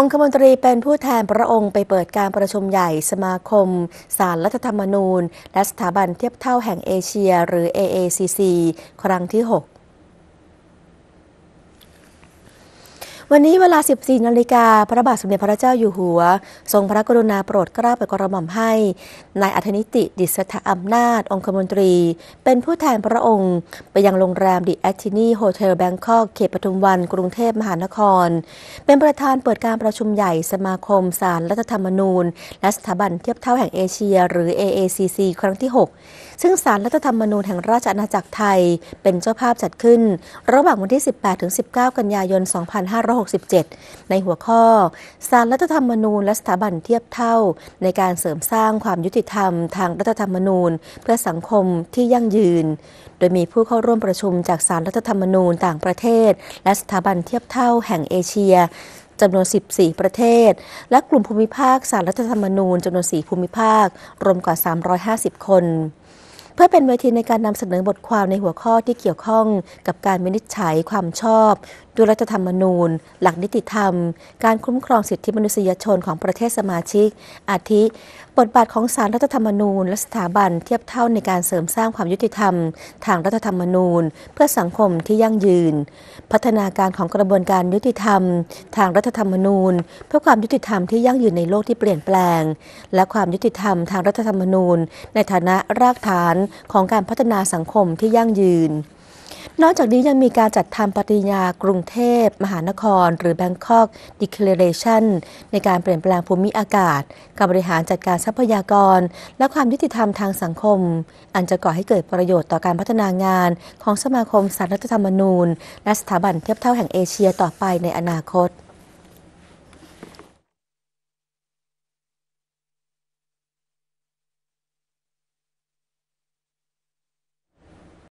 องคมนตรีเป็นผู้แทนพระองค์ไปเปิดการประชุมใหญ่สมาคมสารรัฐธรรมนูญ และสถาบันเทียบเท่าแห่งเอเชียหรือ AACC ครั้งที่ 6วันนี้เวลา 14 นาฬิกา พระบาทสมเด็จพระเจ้าอยู่หัว ทรงพระกรุณาโปรดเกล้าโปรดกระหม่อมให้นายอัธนิติ ดิษฐอำนาจ องคมนตรี เป็นผู้แทนพระองค์ ไปยังโรงแรมดิแอทินีโฮเทลแบงคอกเขตปทุมวันกรุงเทพมหานคร เป็นประธานเปิดการประชุมใหญ่สมาคม สารรัฐธรรมนูญและสถาบันเทียบเท่าแห่งเอเชีย หรือ AACC ครั้งที่ 6 ซึ่งสารรัฐธรรมนูญแห่งราชอาณาจักรไทย เป็นเจ้าภาพจัดขึ้น ระหว่างวันที่ 18-19 กันยายน 2500 1 9 6 7 ในหัวข้อสารรัฐธรรมนูญ และสถาบันเทียบเท่า ในการเสริมสร้างความยุติธรรมทางรัฐธรรมนูญ เพื่อสังคมที่ยั่งยืน โดยมีผู้เข้าร่วมประชุมจากสารรัฐธรรมนูญต่างประเทศ และสถาบันเทียบเท่าแห่งเอเชียจำนวน 14 ประเทศ และกลุ่มภูมิภาคสารรัฐธรรมนูญจำนวน 4 ภูมิภาครวมกว่า 350 คน เพื่อเป็นเวทีในการนำเสนอบทความในหัวข้อที่เกี่ยวข้องกับการวินิจฉัยความชอบด้วยรัฐธรรมนูญ หลักนิติธรรม การคุ้มครองสิทธิมนุษยชนของประเทศสมาชิก อาทิบทบาทของศาลรรัฐธรรมนูญ และสถาบันเทียบเท่าในการเสริมสร้างความยุติธรรม ทางรัฐธรรมนูญ เพื่อสังคมที่ยั่งยืน พัฒนาการของกระบวนการยุติธรรม ทางรัฐธรรมนูญ เพื่อความยุติธรรมที่ยั่งยืนในโลกที่เปลี่ยนแปลง และความยุติธรรมทางรัฐธรรมนูญ ในฐานะรากฐานของการพัฒนาสังคมที่ยั่งยืนนอกจากนี้ยังมีการจัดทำปฏิญญากรุงเทพมหานคร หรือ Bangkok Declaration ในการเปลี่ยนแปลงภูมิอากาศการบริหารจัดการทรัพยากร และความยุติธรรมทางสังคม อันจะก่อให้เกิดประโยชน์ต่อการพัฒนางานของสมาคมสารรัฐธรรมนูญและสถาบันเทียบเท่าแห่งเอเชียต่อไปในอนาคต